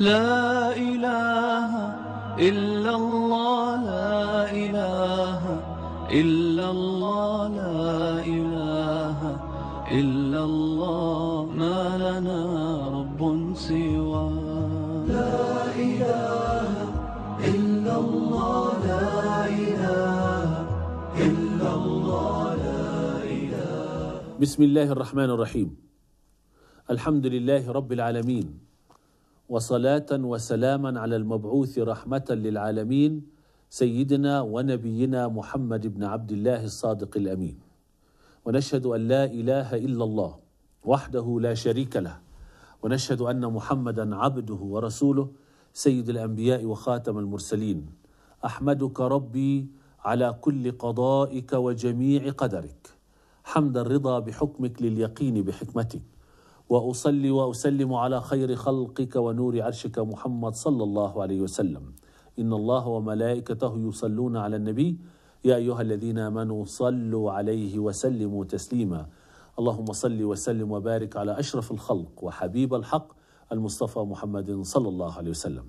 لا إله إلا الله لا إله إلا الله لا إله إلا الله ما لنا رب سوى لا إله إلا الله لا إله إلا الله لا إله بسم الله الرحمن الرحيم الحمد لله رب العالمين وصلاة وسلاما على المبعوث رحمة للعالمين سيدنا ونبينا محمد بن عبد الله الصادق الأمين ونشهد أن لا إله إلا الله وحده لا شريك له ونشهد أن محمدا عبده ورسوله سيد الأنبياء وخاتم المرسلين أحمدك ربي على كل قضائك وجميع قدرك حمد الرضا بحكمك لليقين بحكمتك واصلي واسلم على خير خلقك ونور عرشك محمد صلى الله عليه وسلم ان الله وملائكته يصلون على النبي يا ايها الذين امنوا صلوا عليه وسلموا تسليما اللهم صل وسلم وبارك على اشرف الخلق وحبيب الحق المصطفى محمد صلى الله عليه وسلم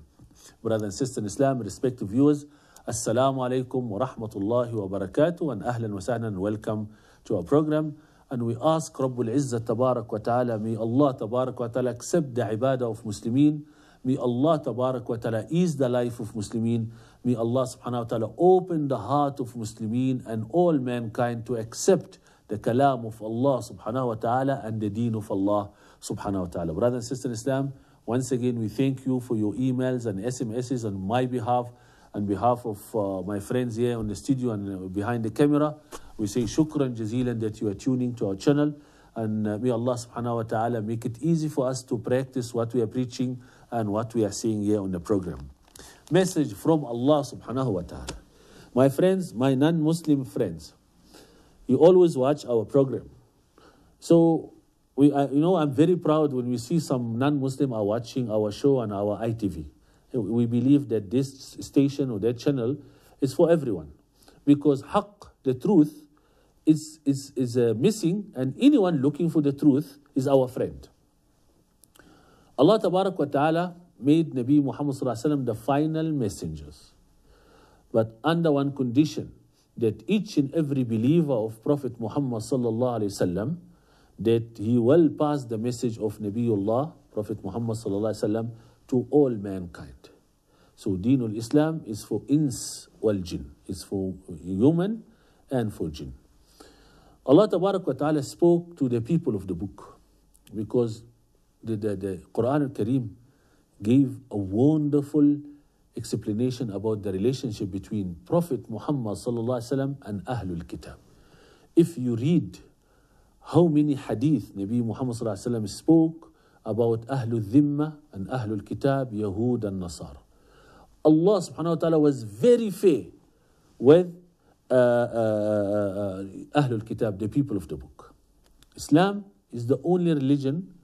Brothers and sisters in Islam, respective viewers, Assalamu alaikum wa rahmatullahi wa barakatuh and ahlan wa sahlan welcome to our program And we ask Rabbul Izzah Tabarak wa Ta'ala, may Allah Tabarak wa Ta'ala accept the ibadah of Muslimin. May Allah Tabarak wa Ta'ala ease the life of Muslimin. May Allah Subhanahu wa Ta'ala open the heart of Muslimin and all mankind to accept the kalam of Allah Subhanahu wa Ta'ala and the deen of Allah Subhanahu wa Ta'ala. Brothers and sisters in Islam, once again, we thank you for your emails and SMSs on my behalf on behalf of uh, my friends here on the studio and uh, behind the camera, we say shukran jazilan that you are tuning to our channel. And uh, may Allah subhanahu wa ta'ala make it easy for us to practice what we are preaching and what we are seeing here on the program. Message from Allah subhanahu wa ta'ala. My friends, my non-Muslim friends, you always watch our program. So, we, uh, you know, I'm very proud when we see some non-Muslim are watching our show on our ITV we believe that this station or that channel is for everyone. Because haqq, the truth, is, is, is uh, missing and anyone looking for the truth is our friend. Allah wa ta'ala made Nabi Muhammad the final messengers. But under one condition, that each and every believer of Prophet Muhammad that he will pass the message of Nabiullah, Prophet Muhammad sallallahu alaihi wasallam to all mankind. So Deenul Islam is for ins wal jinn, is for human and for jinn. Allah ta'ala spoke to the people of the book because the, the, the Quran al Kareem gave a wonderful explanation about the relationship between Prophet Muhammad and Ahlul Kitab. If you read how many hadith Nabi Muhammad spoke about أهل الذمة and أهل الكتاب يهود النصارى Allah subhanahu was very fair with uh, uh, Ahlul Kitab, the people of the book. Islam is the only religion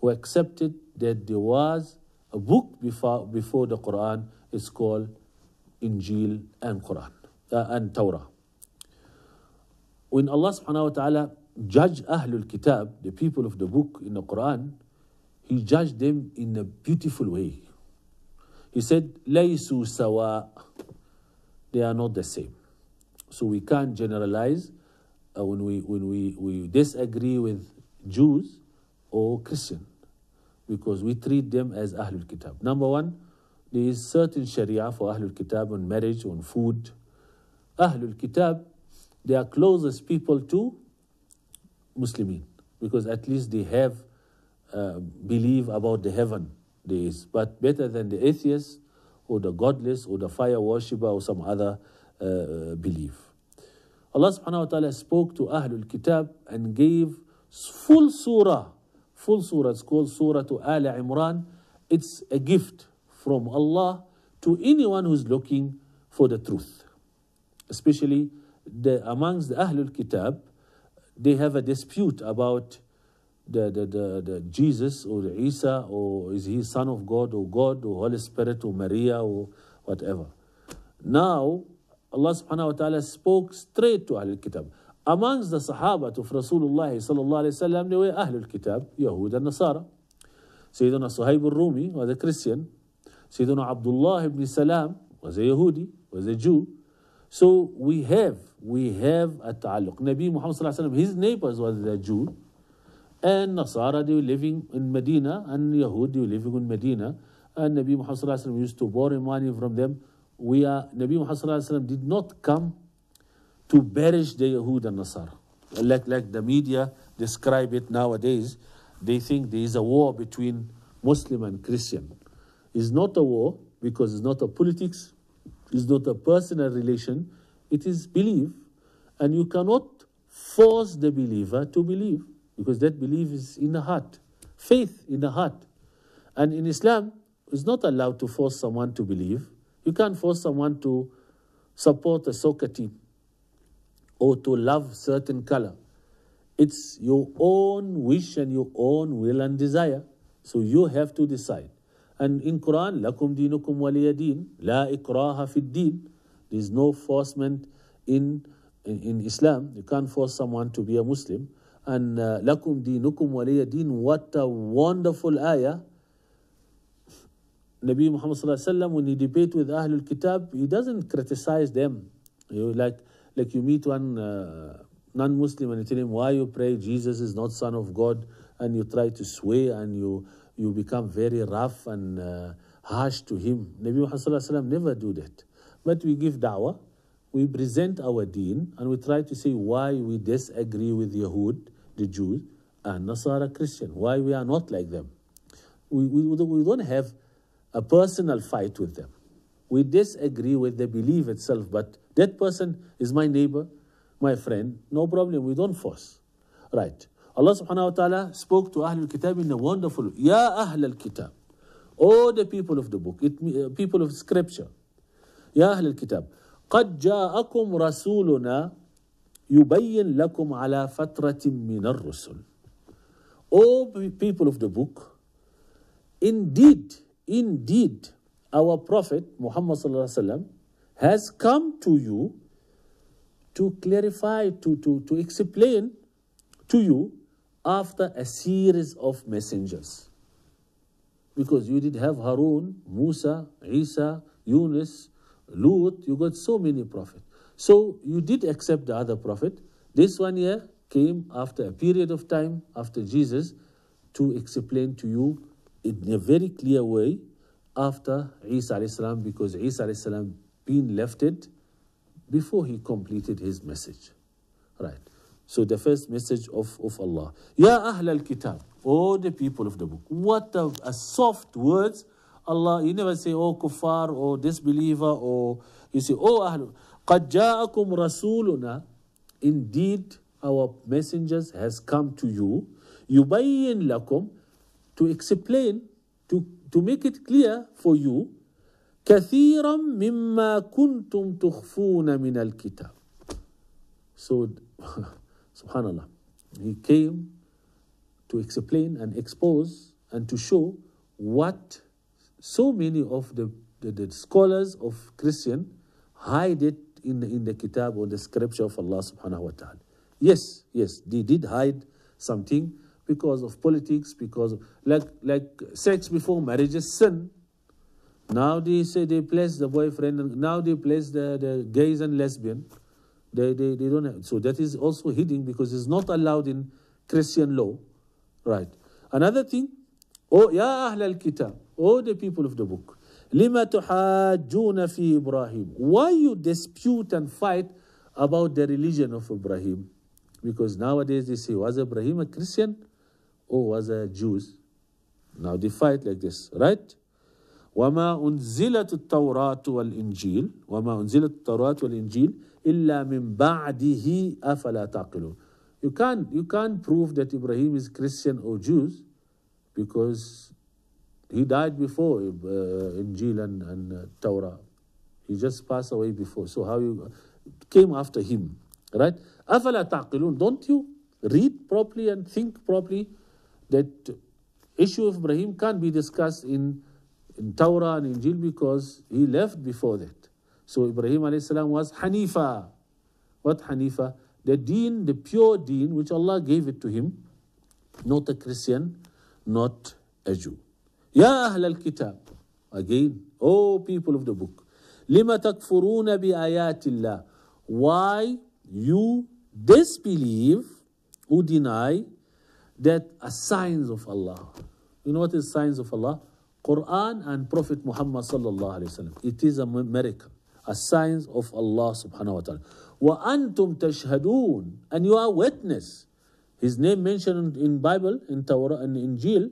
who accepted that there was a book before, before the Quran is called Injil and Quran uh, and Torah. When Allah subhanahu wa ta'ala judged Ahlul Kitab, the people of the book in the Quran, he judged them in a beautiful way. He said, Laysu sawa, they are not the same. So we can't generalize uh, when, we, when we, we disagree with Jews or Christian because we treat them as Ahlul Kitab. Number one, there is certain Sharia for Ahlul Kitab on marriage, on food. Ahlul Kitab, they are closest people to Muslimin because at least they have uh, believe about the heaven there is, but better than the atheist or the godless or the fire worshipper or some other uh, belief. Allah subhanahu wa ta'ala spoke to Ahlul Kitab and gave full surah. Full surah, it's called Surah to Al Imran. It's a gift from Allah to anyone who's looking for the truth. Especially the, amongst the Ahlul Kitab, they have a dispute about the, the, the, the Jesus or the Isa or is he son of God or God or Holy Spirit or Maria or whatever. Now Allah subhanahu wa ta'ala spoke straight to Ahlul Kitab. Amongst the Sahaba of Rasulullah sallallahu alayhi wa sallam, they were Ahlul Kitab, Yahud and Nasara. Sayyidina Suhaib al-Rumi was a Christian. Sayyidina Abdullah ibn Salam was a Yahudi, was a Jew. So we have, we have a ta'alluq. Nabi Muhammad sallallahu alayhi wa his neighbors was a Jew. And Nasara, they were living in Medina, and Yahud, they were living in Medina. And Nabi Muhammad used to borrow money from them. We are, Nabi Muhammad did not come to banish the Yahud and Nasara. Like, like the media describe it nowadays, they think there is a war between Muslim and Christian. It's not a war because it's not a politics, it's not a personal relation, it is belief. And you cannot force the believer to believe because that belief is in the heart, faith in the heart. And in Islam, it's not allowed to force someone to believe. You can't force someone to support a soccer team or to love certain color. It's your own wish and your own will and desire. So you have to decide. And in Quran, lakum dinukum waliyadin, la ikraha fid deen. There's no forcement in, in, in Islam. You can't force someone to be a Muslim and لكم دينكم deenukum دين deen. What a wonderful ayah. Nabi Muhammad وسلم when he debate with Ahlul Kitab, he doesn't criticize them. You like like you meet one uh, non-Muslim and you tell him why you pray Jesus is not Son of God, and you try to sway and you you become very rough and uh, harsh to him. Nabi Muhammad وسلم never do that. But we give da'wah, we present our deen, and we try to say why we disagree with Yahud the Jews and Nasara Christian. Why we are not like them? We, we, we don't have a personal fight with them. We disagree with the belief itself, but that person is my neighbor, my friend, no problem, we don't force. Right. Allah subhanahu wa ta'ala spoke to Ahlul Kitab in a wonderful, Ya Ahlul Kitab, all the people of the book, it, uh, people of scripture. Ya Ahlul Kitab, قد جاءكم رسولنا يبين لكم على فترة من الرسل O people of the book, indeed, indeed, our Prophet Muhammad وسلم, has come to you to clarify, to, to, to explain to you after a series of messengers. Because you did have Harun, Musa, Isa, Yunus, Lut, you got so many prophets. So you did accept the other prophet. This one here came after a period of time after Jesus to explain to you in a very clear way after Isa salam because Isa salam been left it before he completed his message. Right. So the first message of, of Allah. Ya Ahl al-Kitab, all the people of the book. What a, a soft words. Allah, you never say, oh kuffar or disbeliever or you say, oh Ahl. قَدْ جَاءَكُمْ رَسُولُنَا Indeed, our messengers has come to you. يُبَيِّن لَكُمْ To explain, to, to make it clear for you. كَثِيرًا مِمَّا كُنْتُمْ تُخْفُونَ مِنَ الْكِتَابِ So, subhanallah, he came to explain and expose and to show what so many of the, the, the scholars of Christian hide it in, in the kitab or the scripture of Allah subhanahu wa ta'ala. Yes, yes, they did hide something because of politics, because of, like, like sex before marriage is sin. Now they say they place the boyfriend, and now they place the, the gays and lesbian. They, they, they don't have, so that is also hidden because it's not allowed in Christian law. Right. Another thing, oh, ya ahl al-kitab, oh, the people of the book. لما تحاجون في إبراهيم why you dispute and fight about the religion of Ibrahim because nowadays they say was Ibrahim a Christian or was a Jew now they fight like this right وما أنزلت التوراة والإنجيل وما أنزلت التوراة والإنجيل إلا من بعده أفلا تعقلون you can't you can't prove that Ibrahim is Christian or Jews because He died before uh, Injil and, and uh, Torah. He just passed away before. So how you came after him, right? أَفَلَا تَعْقِلُونَ Don't you read properly and think properly that issue of Ibrahim can't be discussed in, in Torah and Injil because he left before that. So Ibrahim salam was Hanifa. What Hanifa? The deen, the pure deen which Allah gave it to him, not a Christian, not a Jew. يا أهل الكتاب again oh people of the book لما تكفرون بآيات الله why you disbelieve who deny that a signs of Allah you know what is signs of Allah Quran and Prophet Muhammad الله عليه وسلم it is a miracle a signs of Allah سبحانه وتعالى وأنتم تشهدون and you are witness his name mentioned in Bible in Torah and in Injil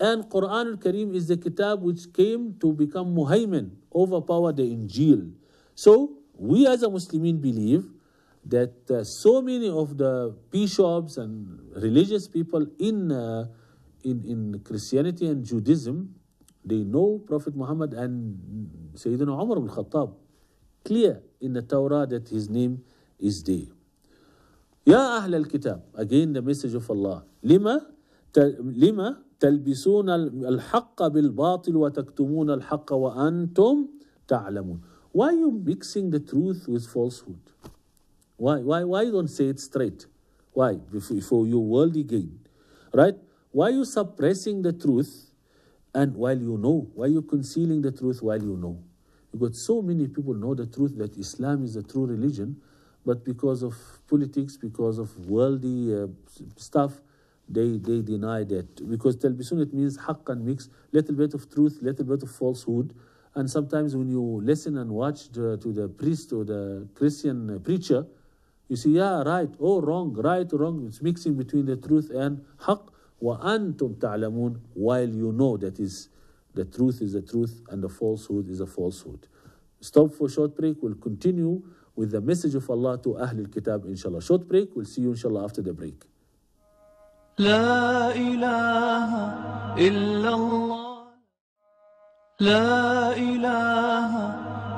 And Quran al-Karim is the kitab which came to become muhaymin, overpower the Injil. So we as a Muslimin believe that uh, so many of the bishops and religious people in, uh, in, in Christianity and Judaism, they know Prophet Muhammad and Sayyidina Umar al-Khattab. Clear in the Torah that his name is there. Ya Ahl al-Kitab, again the message of Allah. Lima, ta, lima تلبسون الحق بالباطل وتكتمون الحق وأنتم تعلمون Why are you mixing the truth with falsehood? Why, why, why you don't say it straight? Why? Before you worldly gain. Right? Why are you suppressing the truth and while you know? Why are you concealing the truth while you know? Because so many people know the truth that Islam is the true religion, but because of politics, because of worldly uh, stuff, they, they deny that. Because telbisun, it means haqq and mix, little bit of truth, little bit of falsehood. And sometimes when you listen and watch the, to the priest or the Christian uh, preacher, you see, yeah, right, oh, wrong, right, wrong. It's mixing between the truth and haqq. وَأَنْتُمْ تَعْلَمُونَ While you know that is the truth is the truth and the falsehood is a falsehood. Stop for short break. We'll continue with the message of Allah to Ahlul Kitab, inshallah. Short break. We'll see you, inshallah, after the break. لا إله إلا الله لا إله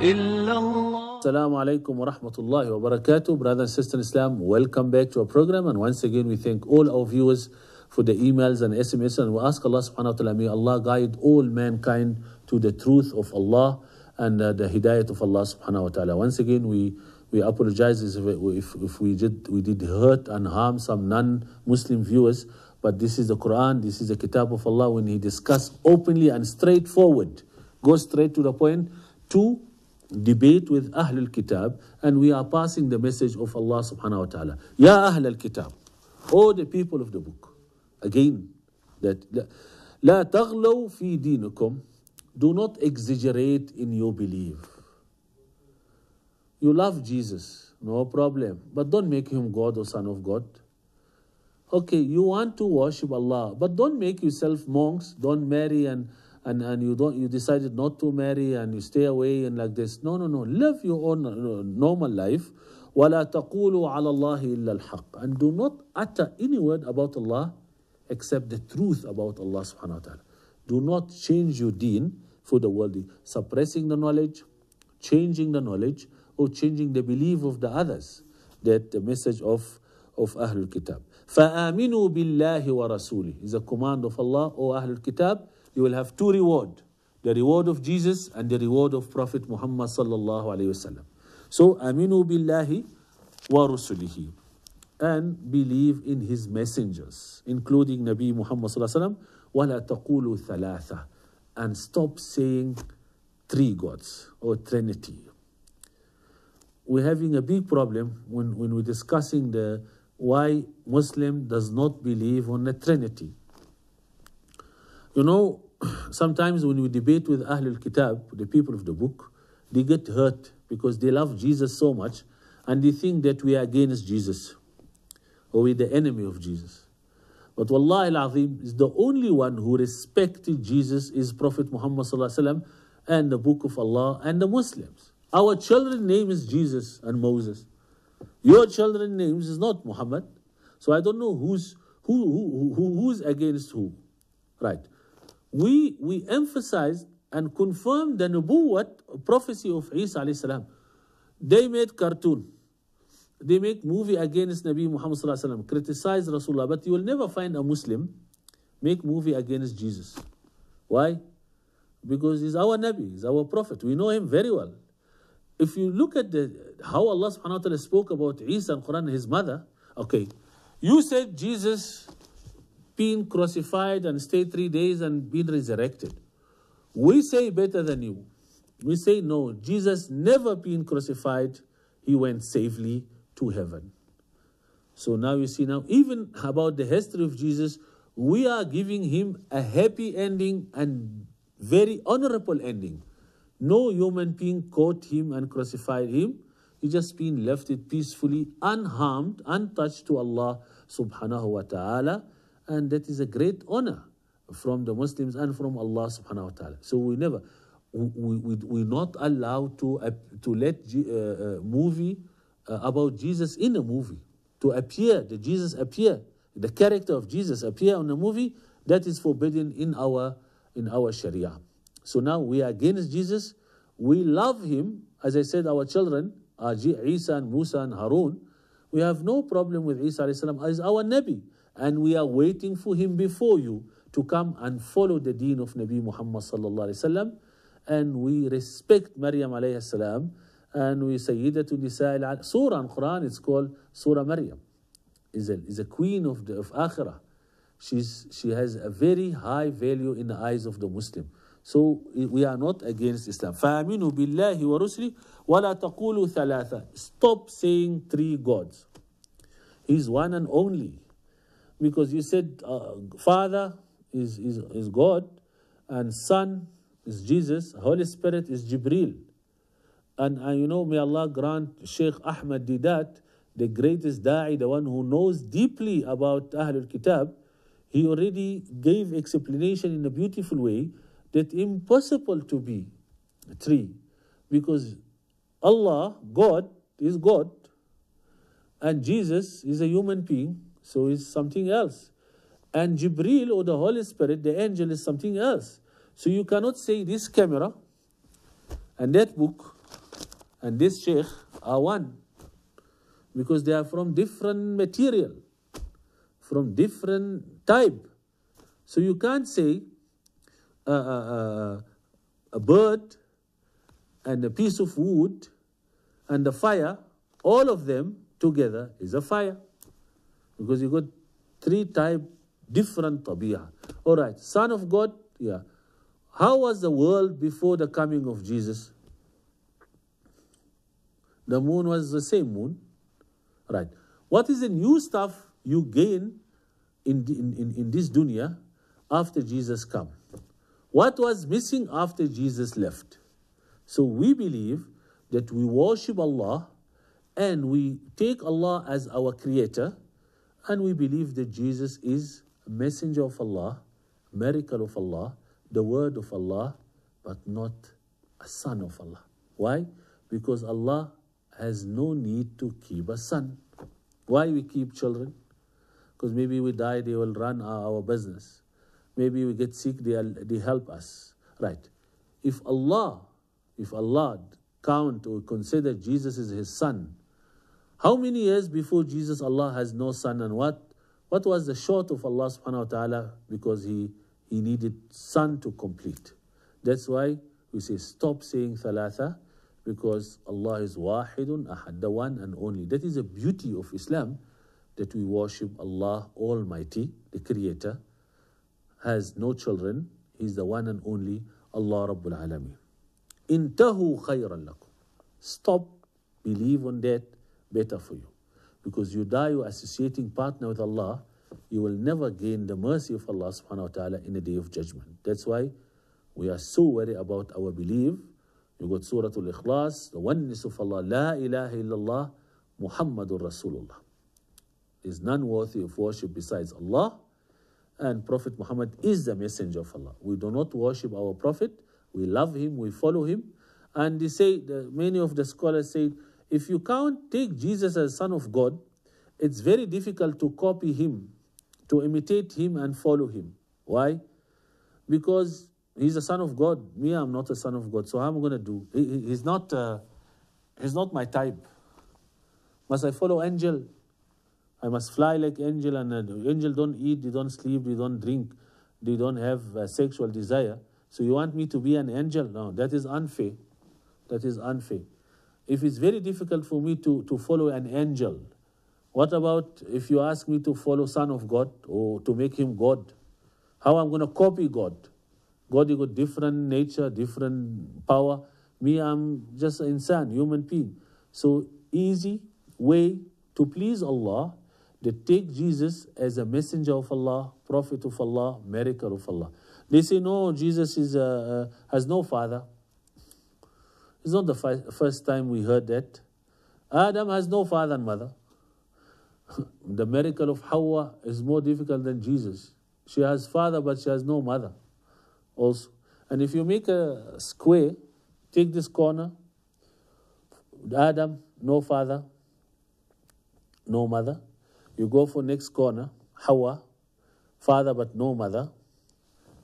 إلا الله Assalamu alaikum wa rahmatullahi wa barakatuh. Brothers and sisters in Islam, welcome back to our program. And once again, we thank all our viewers for the emails and SMS. And we ask Allah subhanahu wa ta'ala, may Allah guide all mankind to the truth of Allah and uh, the hidayat of Allah subhanahu wa ta'ala. Once again, we we apologize if, if, if we, did, we did hurt and harm some non Muslim viewers, but this is the Quran, this is the Kitab of Allah. When He discussed openly and straightforward, go straight to the point to debate with Ahlul Kitab, and we are passing the message of Allah subhanahu wa ta'ala. Ya Ahlul Kitab, O the people of the book. Again, that. لا تغلو في دينكم do not exaggerate in your belief you love Jesus, no problem, but don't make him God or Son of God. Okay, you want to worship Allah, but don't make yourself monks, don't marry and and, and you don't you decided not to marry and you stay away and like this. No, no, no. Live your own uh, normal life. وَلَا تَقُولُوا عَلَى اللَّهِ إِلَّا الْحَقِّ And do not utter any word about Allah except the truth about Allah subhanahu wa ta'ala. Do not change your deen for the worldly. Suppressing the knowledge, changing the knowledge, or changing the belief of the others. That the message of, of Ahlul Kitab. فَآمِنُوا بِاللَّهِ وَرَسُولِهِ is a command of Allah, O Ahlul Kitab. You will have two reward. The reward of Jesus and the reward of Prophet Muhammad sallallahu alayhi wasallam. So, aminu billahi wa rusulihi. And believe in his messengers, including Nabi Muhammad sallallahu alayhi wasallam. وَلَا تَقُولُوا ثَلَاثَةً And stop saying three gods or trinity we're having a big problem when, when we're discussing the why Muslim does not believe on the Trinity. You know, sometimes when we debate with Ahlul Kitab, the people of the book, they get hurt because they love Jesus so much and they think that we are against Jesus or we're the enemy of Jesus. But Wallahi al-Azim is the only one who respected Jesus is Prophet Muhammad and the Book of Allah and the Muslims. Our children name is Jesus and Moses. Your children names is not Muhammad. So I don't know who's who, who, who who's against who. Right. We we emphasize and confirm the nubuwat prophecy of Isa alayhi salam. They made cartoon. They make movie against Nabi Muhammad sallallahu alayhi criticize Rasulullah, but you will never find a Muslim make movie against Jesus. Why? Because he's our Nabi, he's our prophet. We know him very well if you look at the, how Allah subhanahu wa ta'ala spoke about Isa and Quran, his mother, okay, you said Jesus being crucified and stayed three days and been resurrected. We say better than you. We say no, Jesus never been crucified, he went safely to heaven. So now you see now, even about the history of Jesus, we are giving him a happy ending and very honorable ending. No human being caught him and crucified him. He just been left it peacefully, unharmed, untouched to Allah subhanahu wa ta'ala. And that is a great honor from the Muslims and from Allah subhanahu wa ta'ala. So we never, we, we, we're not allowed to, uh, to let G, uh, uh movie uh, about Jesus in a movie, to appear, the Jesus appear, the character of Jesus appear on a movie, that is forbidden in our, in our Sharia. So now we are against Jesus. We love him. As I said, our children are Isa and Musa and Harun. We have no problem with Isa as our Nabi. And we are waiting for him before you to come and follow the deen of Nabi Muhammad sallallahu alayhi wasallam. And we respect Maryam alayhi salam. And we Sayyidatu Nisa al Surah in Quran, it's called Surah Maryam. Is a, is a queen of the of Akhirah. She's, she has a very high value in the eyes of the Muslim. So we are not against Islam. فَآمِنُوا بِاللَّهِ وَرُسْلِهِ وَلَا تَقُولُوا ثَلَاثًا Stop saying three gods. He's one and only. Because you said uh, Father is, is, is God and Son is Jesus, Holy Spirit is Jibril. And, and you know, may Allah grant Sheikh Ahmad Didat, the greatest da'i, the one who knows deeply about Ahlul Kitab, he already gave explanation in a beautiful way that impossible to be three because Allah, God, is God and Jesus is a human being, so is something else. And Jibril or the Holy Spirit, the angel, is something else. So you cannot say this camera and that book and this sheikh are one because they are from different material, from different type. So you can't say a, uh, uh, uh, a, bird and a piece of wood and a fire, all of them together is a fire. Because you got three type different tabi'ah. All right, son of God, yeah. How was the world before the coming of Jesus? The moon was the same moon. Right. What is the new stuff you gain in, in, in, in this dunya after Jesus come? What was missing after Jesus left? So we believe that we worship Allah and we take Allah as our creator and we believe that Jesus is a messenger of Allah, miracle of Allah, the word of Allah, but not a son of Allah. Why? Because Allah has no need to keep a son. Why we keep children? Because maybe we die, they will run our business maybe we get sick, they, they help us. Right. If Allah, if Allah count or consider Jesus is his son, how many years before Jesus Allah has no son and what? What was the short of Allah subhanahu wa ta'ala because he, he needed son to complete. That's why we say stop saying thalatha because Allah is wahidun ahad, the one and only. That is the beauty of Islam that we worship Allah Almighty, the Creator, has no children. He's the one and only Allah Rabbul Alameen. Intahu khayran lakum. Stop, believe on that, better for you. Because you die, you associating partner with Allah, you will never gain the mercy of Allah subhanahu wa ta'ala in the day of judgment. That's why we are so worried about our belief. You got Surah Al-Ikhlas, the oneness of Allah, La ilaha illallah, Muhammadur Rasulullah. Is none worthy of worship besides Allah and Prophet Muhammad is the messenger of Allah. We do not worship our Prophet, we love him, we follow him. And they say, the, many of the scholars say, if you can't take Jesus as Son of God, it's very difficult to copy him, to imitate him and follow him. Why? Because he's a son of God. Me, I'm not a son of God. So how am I going to do? He, he's, not, uh, he's not my type. Must I follow angel? I must fly like angel and uh, angel don't eat, they don't sleep, they don't drink, they don't have uh, sexual desire. So you want me to be an angel? No, that is unfair. That is unfair. If it's very difficult for me to, to follow an angel, what about if you ask me to follow Son of God or to make him God? How I'm going to copy God? God, you got different nature, different power. Me, I'm just an insan, human being. So easy way to please Allah they take Jesus as a messenger of Allah, prophet of Allah, miracle of Allah. They say, no, Jesus is, uh, uh, has no father. It's not the fi- first time we heard that. Adam has no father and mother. the miracle of Hawa is more difficult than Jesus. She has father, but she has no mother also. And if you make a square, take this corner, Adam, no father, no mother. You go for next corner, Hawa, father but no mother.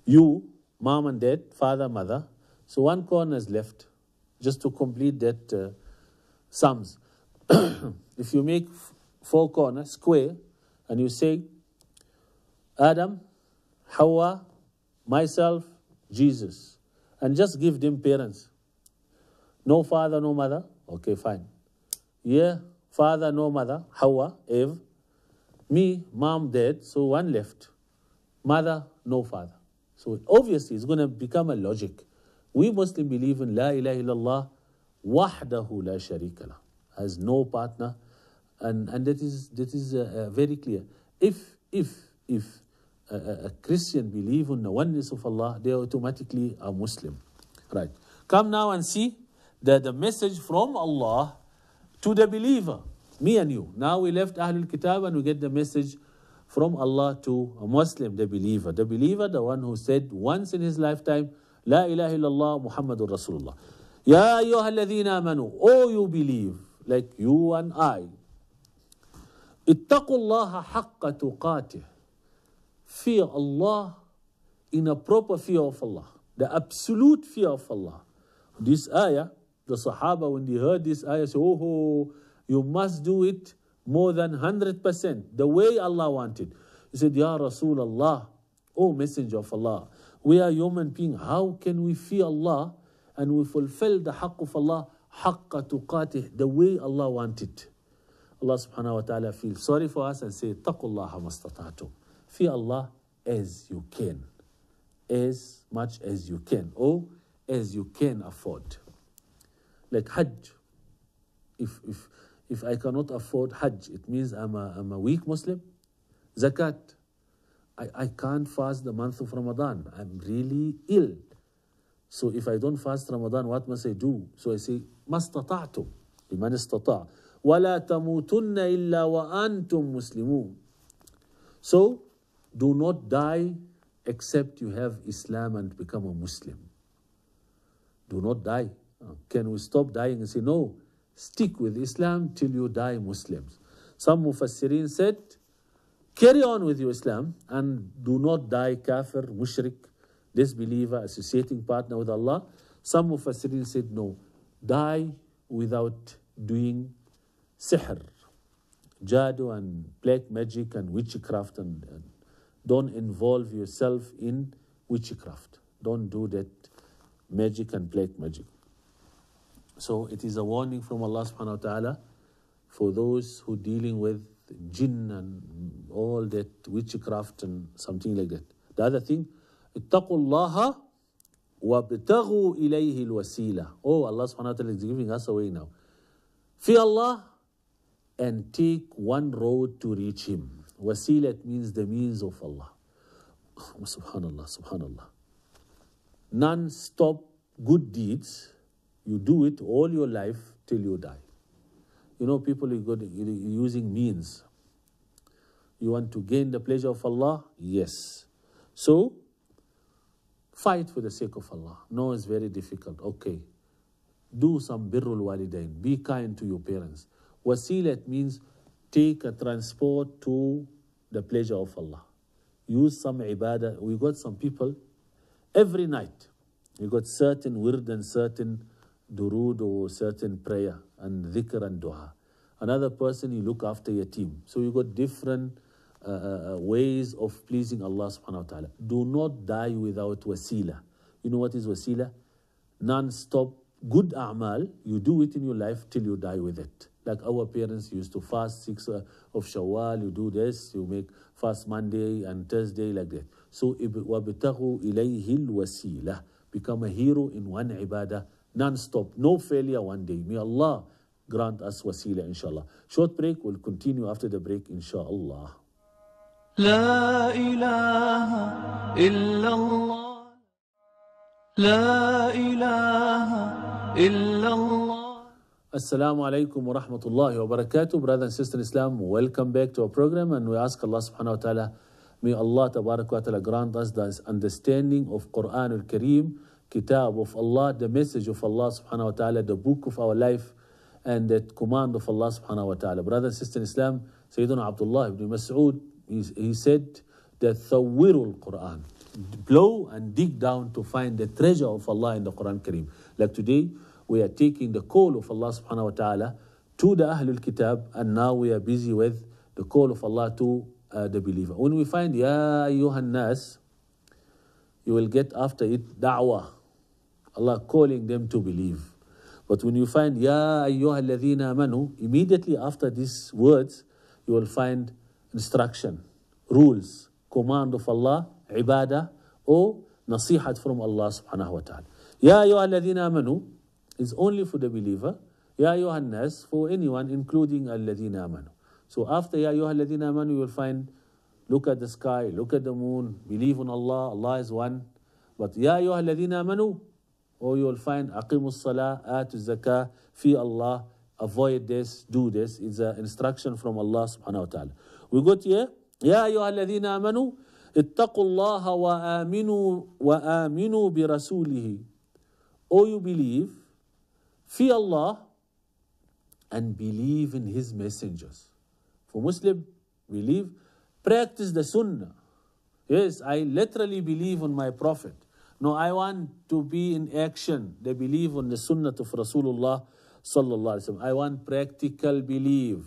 You, mom and dad, father, mother. So one corner is left, just to complete that uh, sums. if you make four corners square, and you say, Adam, Hawa, myself, Jesus, and just give them parents. No father, no mother. Okay, fine. Yeah, father, no mother. Hawa, Eve. Me, mom, dad, so one left. Mother, no father. So obviously, it's going to become a logic. We Muslims believe in La ilaha illallah, wahdahu la sharika has no partner, and, and that is, that is uh, uh, very clear. If, if, if a, uh, uh, a Christian believe in the oneness of Allah, they automatically are Muslim. Right. Come now and see that the message from Allah to the believer me and you. Now we left Ahlul Kitab and we get the message from Allah to a Muslim, the believer. The believer, the one who said once in his lifetime, La ilaha illallah Muhammadur Rasulullah. Ya ayyuha alladhina amanu. Oh, you believe, like you and I. Ittaqullaha haqqa tuqatih. Fear Allah in a proper fear of Allah. The absolute fear of Allah. This ayah, the Sahaba, when they heard this ayah, said, oh, oh you must do it more than 100%, the way Allah wanted. He said, Ya Rasulullah, O Messenger of Allah, we are human beings. How can we fear Allah and we fulfill the haqq of Allah, haqqa tuqatih, the way Allah wanted? Allah subhanahu wa ta'ala feels sorry for us and say, Taqullaha mastata'tum. Fear Allah as you can, as much as you can, or as you can afford. Like Hajj, if, if if I cannot afford Hajj, it means I'm a, I'm a weak Muslim. Zakat, I, I can't fast the month of Ramadan. I'm really ill. So if I don't fast Ramadan, what must I do? So I say, ما استطعتم لمن استطاع ولا تموتن إلا وأنتم مسلمون So do not die except you have Islam and become a Muslim. Do not die. Can we stop dying and say, no, stick with Islam till you die Muslims. Some Mufassirin said, carry on with your Islam and do not die kafir, mushrik, disbeliever, associating partner with Allah. Some Mufassirin said, no, die without doing sihr, jadu and black magic and witchcraft and, and don't involve yourself in witchcraft. Don't do that magic and black magic. So it is a warning from Allah subhanahu wa ta'ala for those who dealing with jinn and all that witchcraft and something like that. The other thing, اتقوا الله وابتغوا ilayhi الوسيلة. Oh, Allah subhanahu wa ta'ala is giving us a way now. Fear Allah and take one road to reach Him. Wasila means the means of Allah. subhanallah, subhanallah. Non-stop good deeds you do it all your life till you die. You know, people are good, using means. You want to gain the pleasure of Allah? Yes. So, fight for the sake of Allah. No, it's very difficult. Okay. Do some birrul walidain. Be kind to your parents. Wasilat means take a transport to the pleasure of Allah. Use some ibadah. We got some people every night. We got certain weird and certain durood or certain prayer and dhikr and dua. Another person, you look after your team. So you got different uh, uh, uh, ways of pleasing Allah subhanahu wa ta'ala. Do not die without wasila. You know what is wasila? Non-stop good a'mal, you do it in your life till you die with it. Like our parents used to fast six uh, of Shawwal, you do this, you make fast Monday and Thursday like that. So, وَابْتَغُوا إِلَيْهِ الْوَسِيلَةِ Become a hero in one ibadah non-stop, no failure one day. May Allah grant us wasila, inshallah. Short break, we'll continue after the break, inshallah. لا إله إلا الله لا إله إلا الله Assalamu alaikum wa rahmatullahi wa barakatuh, brothers and sisters in Islam. Welcome back to our program and we ask Allah subhanahu wa ta'ala, may Allah wa ta'ala grant us the understanding of Quran al-Kareem kitab of Allah, the message of Allah subhanahu wa ta'ala, the book of our life, and the command of Allah subhanahu wa ta'ala. Brother and sister in Islam, Sayyidina Abdullah ibn Mas'ud, he, he said that thawirul Quran. Blow and dig down to find the treasure of Allah in the Quran Kareem. Like today, we are taking the call of Allah subhanahu wa ta'ala to the Ahlul Kitab, and now we are busy with the call of Allah to uh, the believer. When we find Ya yuhannas, you will get after it da'wah. Allah calling them to believe. But when you find Ya ayyuha alladhina amanu, immediately after these words, you will find instruction, rules, command of Allah, ibadah, or nasihat from Allah subhanahu wa ta'ala. Ya ayyuha alladhina amanu is only for the believer. Ya ayyuha nas for anyone, including alladhina amanu. So after Ya ayyuha alladhina amanu, you will find look at the sky, look at the moon, believe on Allah, Allah is one. But Ya ayyuha alladhina amanu, or you'll find aqimus salah, atu zakah, fi Allah, avoid this, do this. It's an instruction from Allah subhanahu wa ta'ala. We got here, يا أيها الذين آمنوا اتقوا الله وآمنوا وآمنوا برسوله Or you believe, fear Allah and believe in His messengers. For Muslim, believe, practice the sunnah. Yes, I literally believe on my prophet. No, I want to be in action. They believe on the sunnah of Rasulullah sallallahu alaihi wasallam. I want practical belief.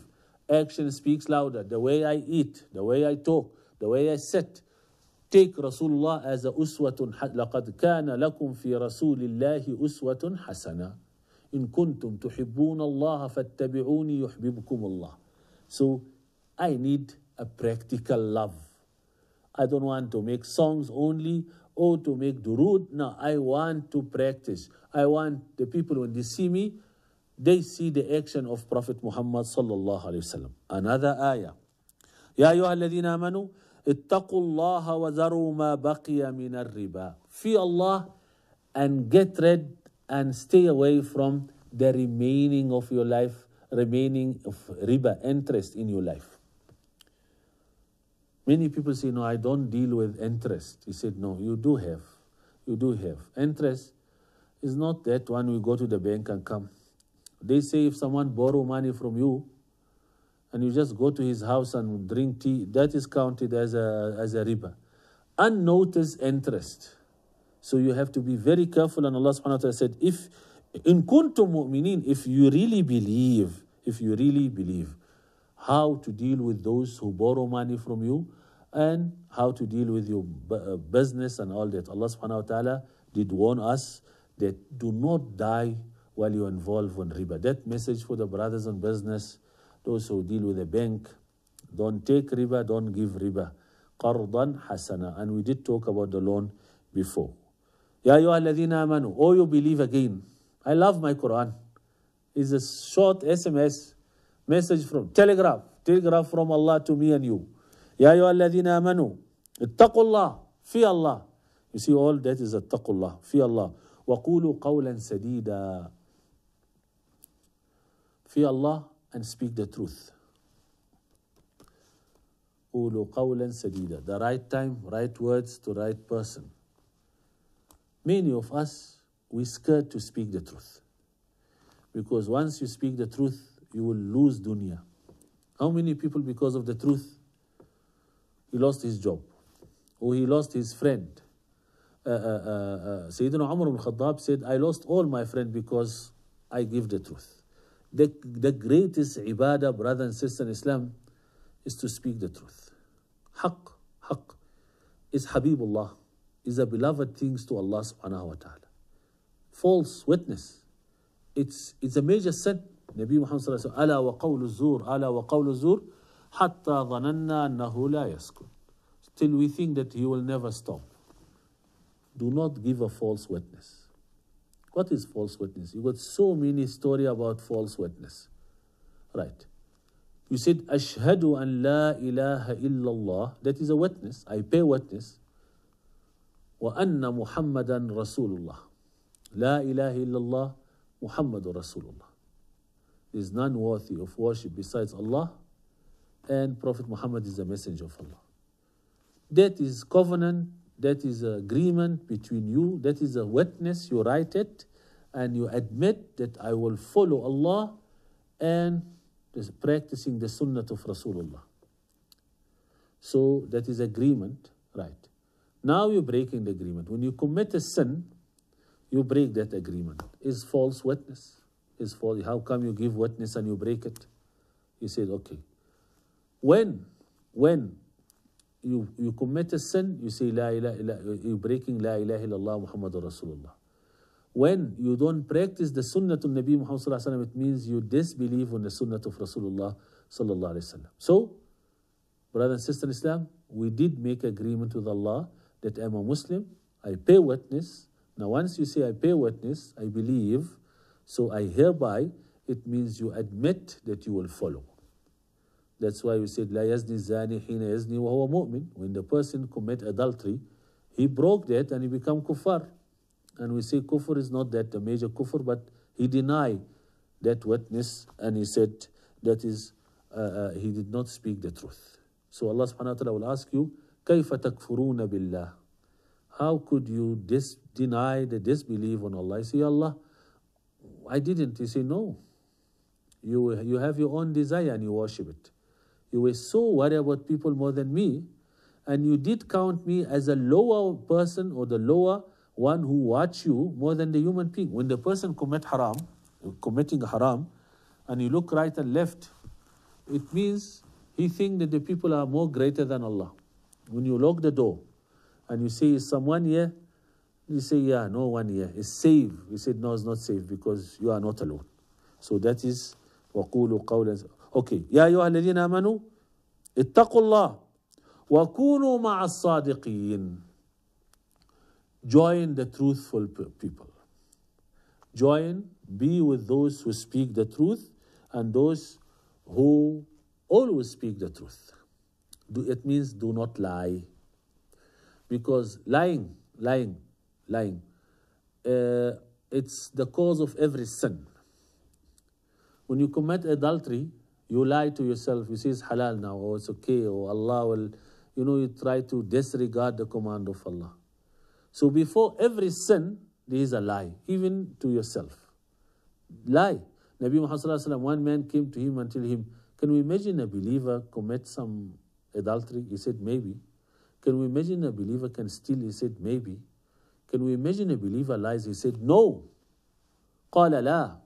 Action speaks louder. The way I eat, the way I talk, the way I sit. Take Rasulullah as a uswatun. لقد كان لكم في رسول الله أسوة حسنة. إن كنتم تحبون الله فاتبعوني يحببكم الله. So I need a practical love. I don't want to make songs only or oh, to make durud. Now I want to practice. I want the people when they see me, they see the action of Prophet Muhammad sallallahu alayhi wasallam. Another ayah. يا أيها الذين آمنوا اتقوا الله وذروا ما بقي من الربا. Fear Allah and get rid and stay away from the remaining of your life, remaining of riba interest in your life. Many people say, No, I don't deal with interest. He said, No, you do have. You do have. Interest is not that one we go to the bank and come. They say if someone borrow money from you and you just go to his house and drink tea, that is counted as a, as a riba. Unnoticed interest. So you have to be very careful. And Allah subhanahu wa ta'ala said, if in kuntum mu'minin, if you really believe, if you really believe, how to deal with those who borrow money from you and how to deal with your uh, business and all that. Allah subhanahu wa ta'ala did warn us that do not die while you're involved in riba. That message for the brothers in business, those who deal with a bank, don't take riba, don't give riba. Qardan hasana. And we did talk about the loan before. Ya ayyuhalladhina amanu. Oh, you believe again. I love my Quran. It's a short SMS message from Telegraph. Telegraph from Allah to me and you. Ya آمَنُوا amanu, اللَّهَ فِي Allah. You see, all that is اتَّقُوا اللَّهَ Allah. وَقُولُوا قَوْلًا سَدِيدًا في Allah and speak the truth. قُولُوا قَوْلًا سَدِيدًا The right time, right words to right person. Many of us, we scared to speak the truth. Because once you speak the truth, you will lose dunya. How many people, because of the truth, he lost his job or oh, he lost his friend. Uh, uh, uh, uh Sayyidina Umar al Khattab said, I lost all my friends because I give the truth. The, the greatest ibadah, brother and sister in Islam, is to speak the truth. Haqq, haqq is Habibullah, is a beloved things to Allah subhanahu wa ta'ala. False witness, it's, it's a major sin. Nabi Muhammad sallallahu alayhi wa sallam, ala wa qawlu zur, ala wa qawlu zur, حتى ظننا أنه لا يسكت till we think that he will never stop do not give a false witness what is false witness you got so many story about false witness right you said ashhadu an la ilaha illallah that is a witness i pay witness وأن محمدا رسول الله لا إله إلا الله محمد رسول الله There is none worthy of worship besides Allah and Prophet Muhammad is the messenger of Allah. That is covenant, that is agreement between you, that is a witness, you write it and you admit that I will follow Allah and practicing the sunnah of Rasulullah. So that is agreement, right? Now you're breaking the agreement. When you commit a sin, you break that agreement. Is false witness. Is false. How come you give witness and you break it? You said, okay, when, when you, you commit a sin, you say La ilaha illa, you breaking La ilaha illallah Muhammadur Rasulullah. When you don't practice the Sunnah of Nabi Muhammad Sallallahu Alaihi Wasallam, it means you disbelieve on the Sunnah of Rasulullah Sallallahu Alaihi Wasallam. So, brother and sister in Islam, we did make agreement with Allah that I'm a Muslim, I pay witness. Now, once you say I pay witness, I believe, so I hereby, it means you admit that you will follow. That's why we said, لا يزني الزاني حين يزني وهو مؤمن. When the person commit adultery, he broke that and he become kufar. And we say kufr is not that the major kufr, but he denied that witness and he said that is, uh, uh, he did not speak the truth. So Allah subhanahu wa ta'ala will ask you, كيف تكفرون بالله? How could you dis- deny the disbelief on Allah? I say, Allah, I didn't. You say, no. You, you have your own desire and you worship it. You were so worried about people more than me, and you did count me as a lower person or the lower one who watch you more than the human being. When the person commit haram, committing haram, and you look right and left, it means he think that the people are more greater than Allah. When you lock the door and you say, is someone here? You say, yeah, no one here. It's safe. You said, no, it's not safe because you are not alone. So that is وَقُولُوا قَوْلًا Okay. Ya ayyuhalladhina amanu ittaqullah wa kunu ma'as sadiqeen. Join the truthful people. Join, be with those who speak the truth and those who always speak the truth. Do, it means do not lie. Because lying, lying, lying, uh, it's the cause of every sin. When you commit adultery, you lie to yourself, you see it's halal now, or it's okay, or Allah will, you know, you try to disregard the command of Allah. So before every sin, there is a lie, even to yourself. Lie. Nabi Muhammad one man came to him and told him, Can we imagine a believer commit some adultery? He said, Maybe. Can we imagine a believer can steal? He said, Maybe. Can we imagine a believer lies? He said, No. قال لا.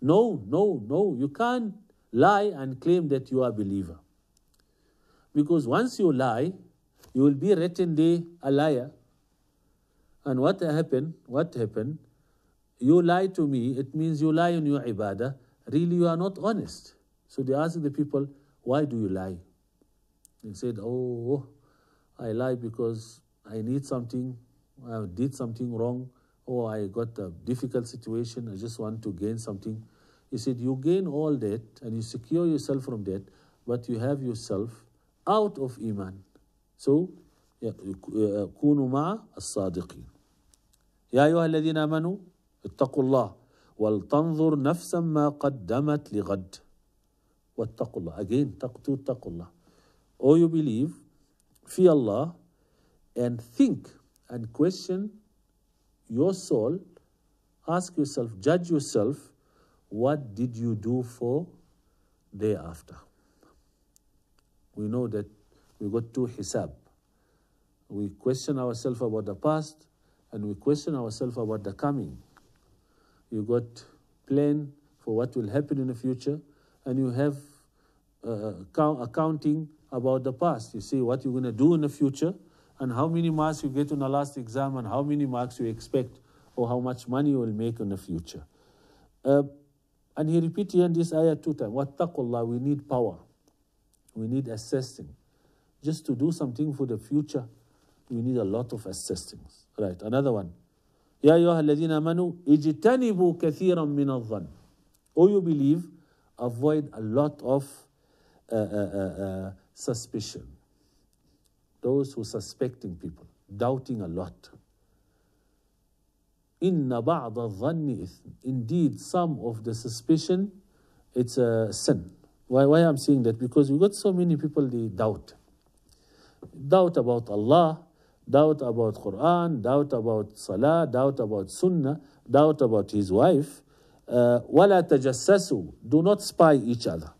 No, no, no. You can't lie and claim that you are a believer. Because once you lie, you will be written a liar. And what happened? What happened? You lie to me, it means you lie in your ibadah. Really, you are not honest. So they asked the people, why do you lie? They said, oh, I lie because I need something, I did something wrong, or I got a difficult situation, I just want to gain something. He said, You gain all that and you secure yourself from that, but you have yourself out of Iman. So, كونوا مع الصادقين. يا أيها الذين آمنوا اتقوا الله ولتنظر نفسا ما قدمت لغد. واتقوا الله. Again, تقتوا اتقوا الله. Oh, you believe, fear Allah, and think and question your soul, ask yourself, judge yourself what did you do for thereafter? We know that we got two hisab. We question ourselves about the past and we question ourselves about the coming. You got plan for what will happen in the future and you have uh, accounting about the past. You see what you're going to do in the future and how many marks you get on the last exam and how many marks you expect or how much money you will make in the future. Uh, and he repeated here this ayah two times. Wattaqullah, we need power. We need assessing. Just to do something for the future, we need a lot of assessings. Right, another one. Ya أيها الذين آمنوا kathiran min من Or oh, you believe, avoid a lot of uh, uh, uh, uh, suspicion. Those who suspecting people, doubting a lot. Inna ba'd al Indeed, some of the suspicion, it's a sin. Why, why I'm saying that? Because we got so many people, they doubt. Doubt about Allah, doubt about Quran, doubt about Salah, doubt about Sunnah, doubt about his wife. Uh, وَلَا تَجَسَّسُوا Do not spy each other.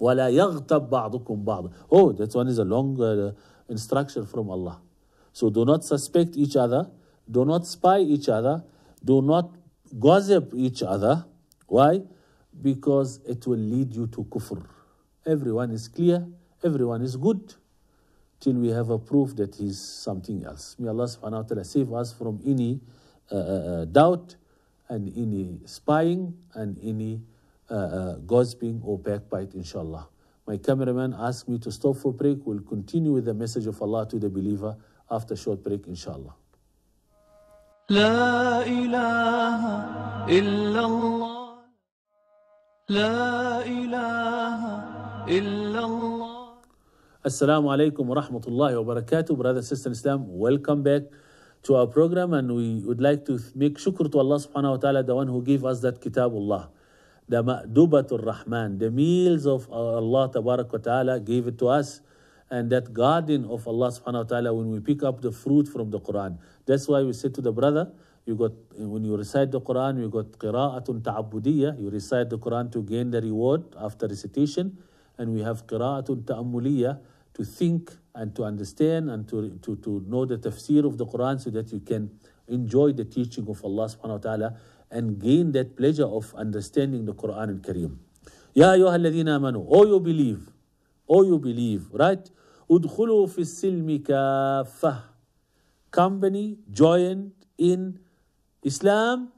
وَلَا يَغْتَبْ بَعْضُكُمْ بَعْضًا Oh, that one is a long uh, instruction from Allah. So do not suspect each other do not spy each other, do not gossip each other. Why? Because it will lead you to kufr. Everyone is clear, everyone is good, till we have a proof that he's something else. May Allah subhanahu wa ta'ala save us from any uh, uh, uh, doubt and any spying and any uh, uh, gossiping or backbite, inshallah. My cameraman asked me to stop for break. We'll continue with the message of Allah to the believer after short break, inshallah. لا إله إلا الله لا إله إلا الله Assalamu alaikum wa rahmatullahi wa barakatuh, brothers and sisters in Islam. Welcome back to our program and we would like to make shukr to Allah subhanahu wa ta'ala, the one who gave us that kitabullah, the ma'dubatul rahman, the meals of uh, Allah tabarak wa ta'ala gave it to us and that garden of Allah subhanahu wa ta'ala when we pick up the fruit from the Quran. That's why we said to the brother, you got when you recite the Quran, you got qira'atun ta'abudiyya, you recite the Quran to gain the reward after recitation, and we have qira'atun ta'amuliyya to think and to understand and to, to, to know the tafsir of the Quran so that you can enjoy the teaching of Allah subhanahu wa ta'ala and gain that pleasure of understanding the Quran and Kareem. Ya ayyuha alladhina amanu, oh you believe, oh you believe, right? Udkhulu fi silmi kafah. Company joined in Islam,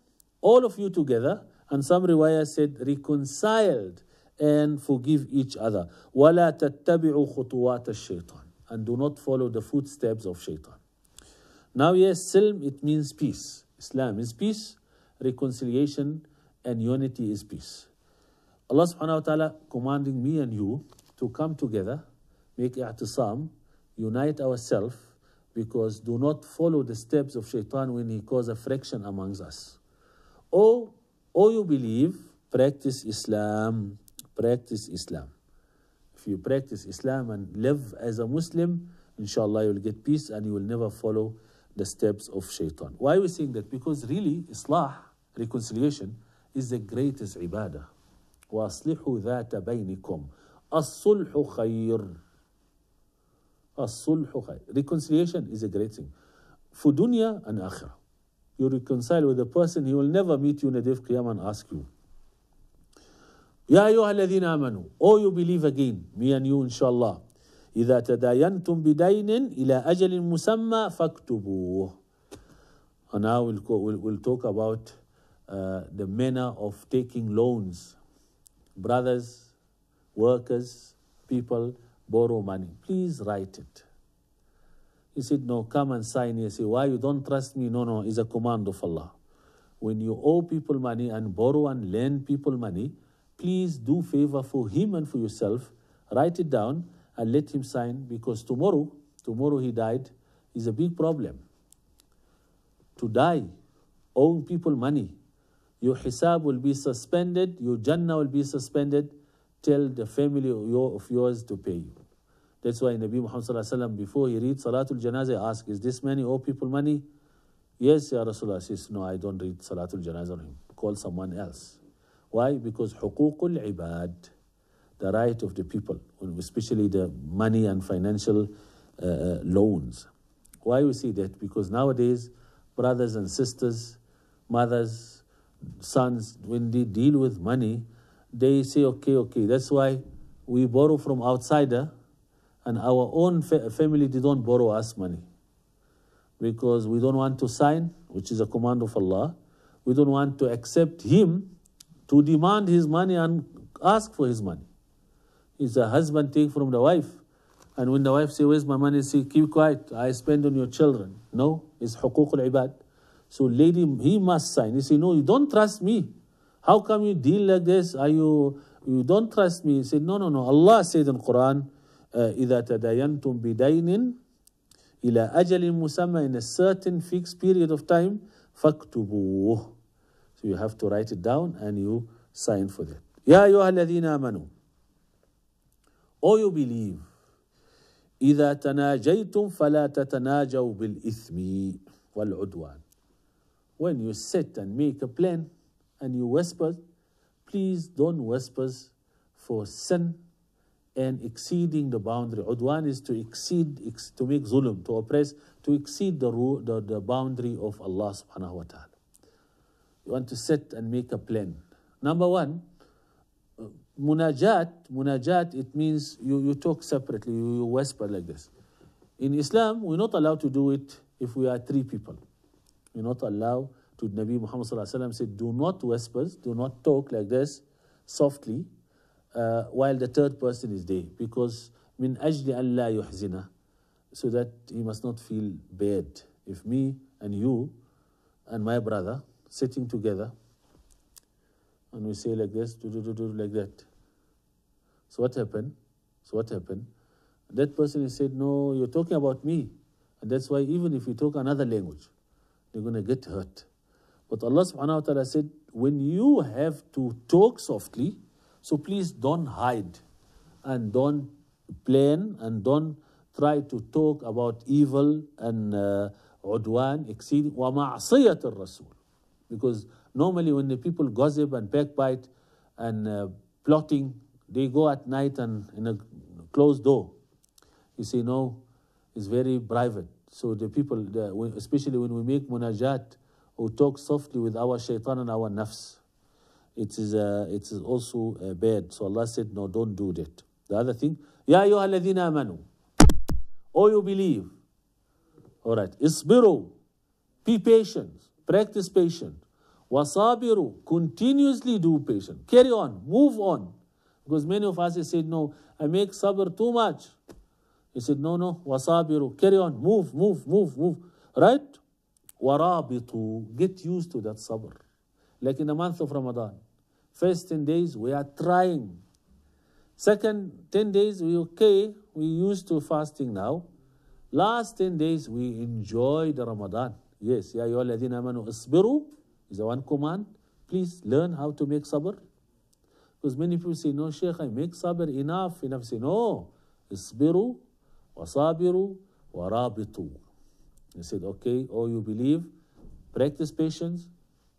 all of you together. And some riwayah said reconciled and forgive each other. وَلَا تَتَّبِعُوا خُطُوَاتَ الشَّيْطَانِ And do not follow the footsteps of shaitan. Now yes, silm, it means peace. Islam is peace, reconciliation and unity is peace. Allah subhanahu wa ta'ala commanding me and you to come together make i'tisam, unite ourselves, because do not follow the steps of shaitan when he cause a friction amongst us. Oh, oh, you believe, practice Islam, practice Islam. If you practice Islam and live as a Muslim, inshallah you'll get peace and you will never follow the steps of shaitan. Why are we saying that? Because really, islah, reconciliation, is the greatest ibadah. وَأَصْلِحُوا ذَاتَ بَيْنِكُمْ الصُّلْحُ خَيْرٌ Reconciliation is a great thing. For dunya and akhirah. You reconcile with a person, he will never meet you in a day of Qiyamah and ask you. Ya أيها amanu, O Oh you believe again, me and you inshallah. إذا تداينتم بدين إلى أجل مسمى فاكتبوه. And now we'll, we'll, we'll talk about uh, the manner of taking loans. Brothers, workers, people, borrow money. Please write it. He said, No, come and sign. He said, Why you don't trust me? No, no, it's a command of Allah. When you owe people money and borrow and lend people money, please do favor for him and for yourself. Write it down and let him sign because tomorrow, tomorrow he died, is a big problem. To die owing people money, your hisab will be suspended, your jannah will be suspended, tell the family of yours to pay you. That's why Nabi Muhammad sallam, before he reads Salatul Janazah, asks, is this money, owe people money? Yes, Ya Rasulullah says, no, I don't read Salatul Janazah on him. Call someone else. Why? Because حقوقul ibad, the right of the people, especially the money and financial uh, uh, loans. Why we see that? Because nowadays, brothers and sisters, mothers, sons, when they deal with money, they say, okay, okay. That's why we borrow from outsider and our own fa family, they don't borrow us money because we don't want to sign, which is a command of Allah. We don't want to accept him to demand his money and ask for his money. It's a husband take from the wife. And when the wife says, where's my money? she keep quiet. I spend on your children. No, it's hukuk al-ibad. So lady, he must sign. He say, no, you don't trust me. How come you deal like this? Are you, you don't trust me? He said, no, no, no. Allah said in Quran, إِذَا تداينتم بِدَيْنٍ إِلَىٰ أَجَلٍ مُسَمَّى In a certain fixed period of time, فَاكْتُبُوهُ So you have to write it down and you sign for that. يَا أَيُّهَا الَّذِينَ آمَنُوا O you believe, إذا تناجيتم فلا تتناجوا بالإثم والعدوان. When you sit and make a plan, and you whisper, please don't whisper for sin and exceeding the boundary. Udwan is to exceed, ex, to make zulm, to oppress, to exceed the, the, the boundary of Allah subhanahu wa ta'ala. You want to set and make a plan. Number one, uh, munajat, munajat, it means you, you talk separately, you, you whisper like this. In Islam, we're not allowed to do it if we are three people. We're not allowed to Nabi Muhammad sallam, said, do not whisper, do not talk like this softly uh, while the third person is there because min ajli Allah yuhzina so that he must not feel bad if me and you and my brother sitting together and we say like this, do, do, do, do, like that. So what happened? So what happened? That person he said, no, you're talking about me. And that's why even if you talk another language, you're going to get hurt. But Allah subhanahu wa ta'ala said, when you have to talk softly, so please don't hide and don't plan and don't try to talk about evil and uh, udwan, exceeding, wa ma'asiyat rasul Because normally when the people gossip and backbite and uh, plotting, they go at night and in a closed door. You see, no, it's very private. So the people, the, especially when we make munajat, who talk softly with our shaitan and our nafs. It is, uh, it is also uh, bad. So Allah said, no, don't do that. The other thing, Ya ayyuhalladhina amanu. Oh, you believe. All right. Isbiru. Be patient. Practice patience. Wasabiru. Continuously do patience. Carry on. Move on. Because many of us have said, no, I make sabr too much. He said, no, no. Wasabiru. Carry on. Move, move, move, move. Right? ورابطوا get used to that sabr like in the month of Ramadan first 10 days we are trying second 10 days we okay we used to fasting now last 10 days we enjoy the Ramadan yes يا أيها الذين آمنوا اصبروا is the one command please learn how to make sabr because many people say no Sheikh I make sabr enough enough say no اصبروا وصابروا ورابطوا they said, okay, all you believe, practice patience,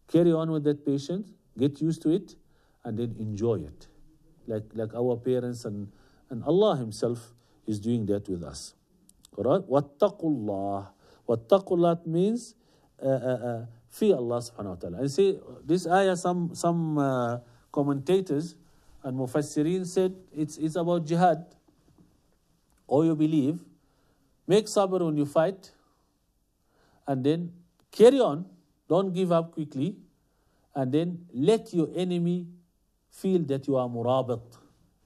carry on with that patience, get used to it, and then enjoy it. Like, like our parents and, and Allah Himself is doing that with us. Alright? What Wattaqullah means uh, uh, uh, fear Allah subhanahu wa ta'ala. And see, this ayah, some, some uh, commentators and mufassirin said it's, it's about jihad. All you believe, make sabr when you fight, and then carry on, don't give up quickly, and then let your enemy feel that you are murabat,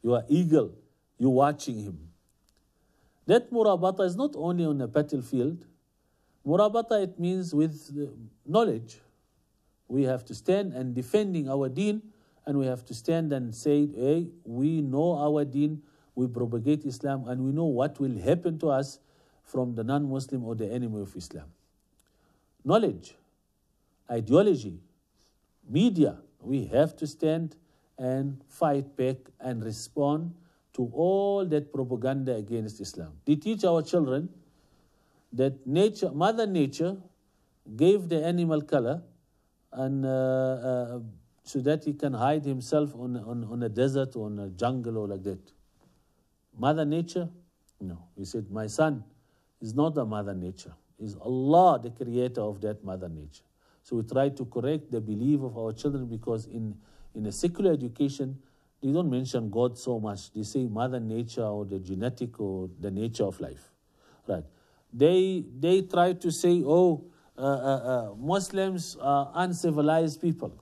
you are eagle, you're watching him. That murabata is not only on a battlefield. Murabata, it means with knowledge. We have to stand and defending our deen, and we have to stand and say, hey, we know our deen, we propagate Islam, and we know what will happen to us from the non-Muslim or the enemy of Islam knowledge, ideology, media. We have to stand and fight back and respond to all that propaganda against Islam. They teach our children that nature, Mother Nature gave the animal color and uh, uh, so that he can hide himself on, on, on a desert or on a jungle or like that. Mother Nature? No. He said, My son is not a Mother Nature is Allah, the creator of that mother nature. So we try to correct the belief of our children because in, in a secular education, they don't mention God so much. They say mother nature or the genetic or the nature of life. Right. They, they try to say, oh, uh, uh, uh, Muslims are uncivilized people.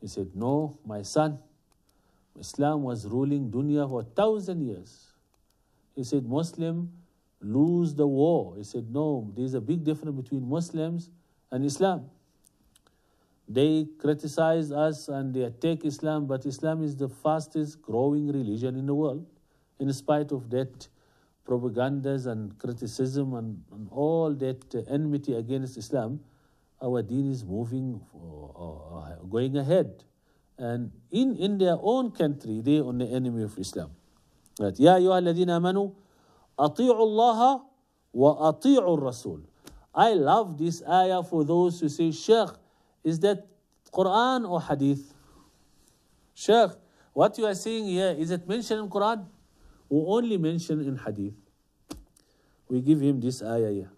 He said, no, my son, Islam was ruling dunya for a thousand years. He said, Muslim lose the war. He said, no, there's a big difference between Muslims and Islam. They criticize us and they attack Islam, but Islam is the fastest growing religion in the world, in spite of that propagandas and criticism and, and all that enmity against Islam. Our deen is moving, uh, uh going ahead. And in, in their own country, they are the enemy of Islam. Right. يا أيها الذين manu." Allah wa ati'ur Rasul. I love this ayah for those who say, Sheikh, is that Quran or Hadith? Sheikh, what you are saying here, is it mentioned in Quran or only mentioned in Hadith? We give him this ayah here.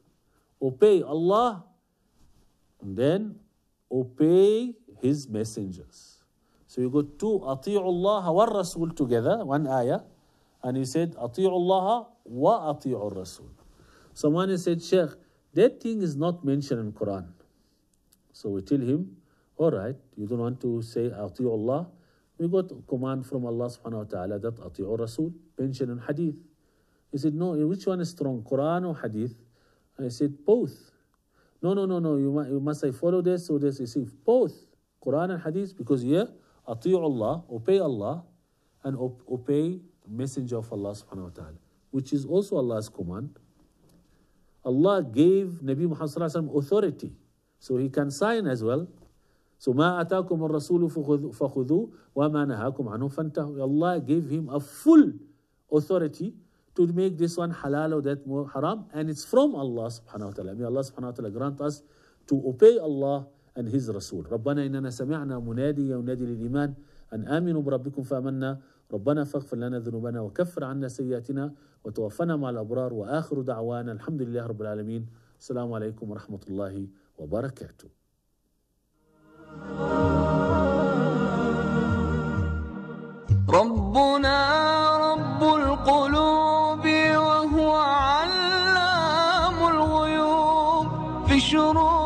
Obey Allah and then obey His messengers. So you got two, Allah wa Rasul together, one ayah. And he said, Allah wa ati'ur rasul. Someone said, Sheikh, that thing is not mentioned in Quran. So we tell him, all right, you don't want to say Allah. We got command from Allah subhanahu wa ta'ala that atiyu rasul, mentioned in hadith. He said, no, which one is strong, Quran or hadith? I said, both. No, no, no, no, you, must, you must say follow this or this. He said, both Quran and hadith because here, yeah, Allah, obey Allah and obey messenger of Allah subhanahu wa ta'ala which is also Allah's command, Allah gave Nabi Muhammad authority. So he can sign as well. So ma أتاكم ar فخذوا وما wa ma فانتهوا. Allah gave him a full authority to make this one halal or that more haram. And it's from Allah subhanahu wa ta'ala. May Allah subhanahu wa ta'ala grant us to obey Allah and His Rasul. ربنا إننا سمعنا مناديا ينادي للإيمان أن آمنوا بربكم فآمنا ربنا فاغفر لنا ذنوبنا وكفر عنا سيئاتنا وتوفنا مع الأبرار وآخر دعوانا الحمد لله رب العالمين السلام عليكم ورحمة الله وبركاته ربنا رب القلوب وهو علام الغيوب في شروق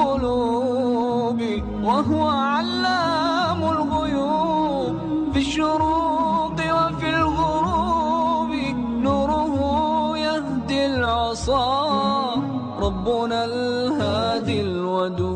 القلوب وهو علام الغيوب في الشروق وفي الغروب نوره يهدي العصا ربنا الهادي الودود